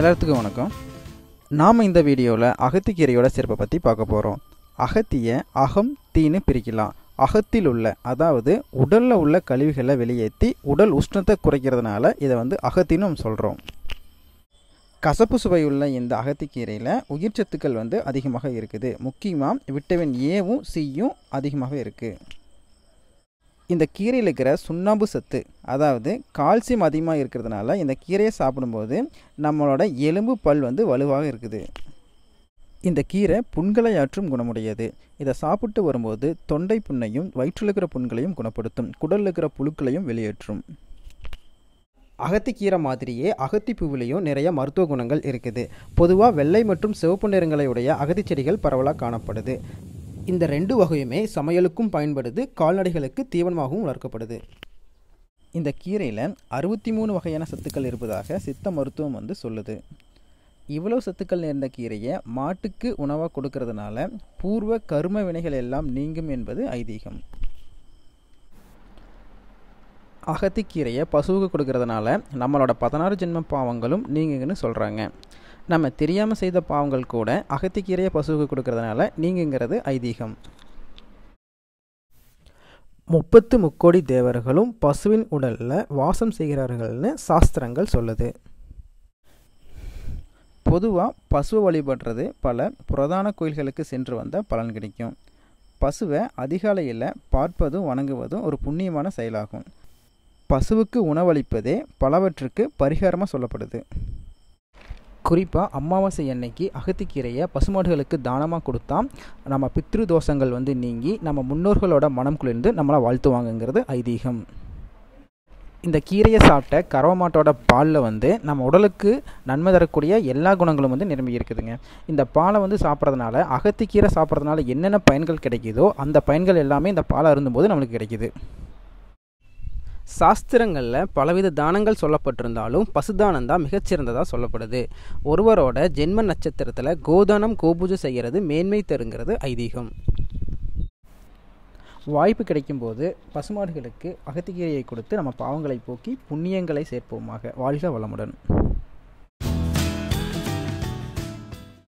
எல்லாத்துக்கும் வணக்கம் நாம் இந்த வீடியோவில் அகத்திக்கீரையோட சிறப்பை பற்றி பார்க்க போகிறோம் அகத்தியை அகம் தீன்னு பிரிக்கலாம் அகத்தில் உள்ள அதாவது உடலில் உள்ள கழிவுகளை வெளியேற்றி உடல் உஷ்ணத்தை குறைக்கிறதுனால இதை வந்து அகத்தின்னு நம்ம சொல்கிறோம் கசப்பு சுவையுள்ள இந்த அகத்திக்கீரையில் உயிர்ச்சத்துக்கள் வந்து அதிகமாக இருக்குது முக்கியமாக விட்டமின் ஏவும் சியும் அதிகமாக இருக்குது இந்த கீரையில் இருக்கிற சுண்ணாம்பு சத்து அதாவது கால்சியம் அதிகமாக இருக்கிறதுனால இந்த கீரையை சாப்பிடும்போது நம்மளோட எலும்பு பல் வந்து வலுவாக இருக்குது இந்த கீரை புண்களை ஆற்றும் குணமுடையது இதை சாப்பிட்டு வரும்போது தொண்டை புண்ணையும் வயிற்றில் இருக்கிற புண்களையும் குணப்படுத்தும் குடலில் இருக்கிற புழுக்களையும் வெளியேற்றும் அகத்திக்கீரை மாதிரியே அகத்திப்பூவிலையும் நிறைய மருத்துவ குணங்கள் இருக்குது பொதுவாக வெள்ளை மற்றும் சிவப்பு உடைய அகதி செடிகள் பரவலாக காணப்படுது இந்த ரெண்டு வகையுமே சமையலுக்கும் பயன்படுது கால்நடைகளுக்கு தீவனமாகவும் வளர்க்கப்படுது இந்த கீரையில் அறுபத்தி மூணு வகையான சத்துக்கள் இருப்பதாக சித்த மருத்துவம் வந்து சொல்லுது இவ்வளோ சத்துக்கள் நேர்ந்த கீரையை மாட்டுக்கு உணவாக கொடுக்கறதுனால பூர்வ கரும வினைகள் எல்லாம் நீங்கும் என்பது ஐதீகம் அகத்திக்கீரையை பசுவுக்கு கொடுக்கறதுனால நம்மளோட பதினாறு ஜென்ம பாவங்களும் நீங்குங்கன்னு சொல்கிறாங்க நம்ம தெரியாமல் செய்த பாவங்கள் கூட அகத்திக்கீரையை பசுவுக்கு கொடுக்கறதுனால நீங்குங்கிறது ஐதீகம் முப்பத்து முக்கோடி தேவர்களும் பசுவின் உடலில் வாசம் செய்கிறார்கள்னு சாஸ்திரங்கள் சொல்லுது பொதுவாக பசுவை வழிபடுறது பல புரதான கோயில்களுக்கு சென்று வந்த பலன் கிடைக்கும் பசுவை அதிகாலையில் பார்ப்பதும் வணங்குவதும் ஒரு புண்ணியமான செயலாகும் பசுவுக்கு உணவளிப்பதே பலவற்றுக்கு பரிகாரமாக சொல்லப்படுது குறிப்பாக அமாவாசை அன்னைக்கு அகத்திக்கீரையை பசுமாடுகளுக்கு தானமாக கொடுத்தா நம்ம பித்ரு தோஷங்கள் வந்து நீங்கி நம்ம முன்னோர்களோட மனம் குளிர்ந்து நம்மளை வாழ்த்துவாங்கங்கிறது ஐதீகம் இந்த கீரையை சாப்பிட்ட கறவை மாட்டோட பாலில் வந்து நம்ம உடலுக்கு நன்மை தரக்கூடிய எல்லா குணங்களும் வந்து நிரம்பி இருக்குதுங்க இந்த பாலை வந்து சாப்பிட்றதுனால அகத்திக்கீரை சாப்பிட்றதுனால என்னென்ன பயன்கள் கிடைக்குதோ அந்த பயன்கள் எல்லாமே இந்த பாலை போது நம்மளுக்கு கிடைக்குது சாஸ்திரங்களில் பலவித தானங்கள் சொல்லப்பட்டிருந்தாலும் பசுதானம் தான் மிகச்சிறந்ததாக சொல்லப்படுது ஒருவரோட ஜென்ம நட்சத்திரத்தில் கோதானம் கோபூஜை செய்கிறது மேன்மை தருங்கிறது ஐதீகம் வாய்ப்பு கிடைக்கும்போது பசுமாடுகளுக்கு அகத்திக்கீரையை கொடுத்து நம்ம பாவங்களை போக்கி புண்ணியங்களை சேர்ப்போமாக வாழ்க வளமுடன்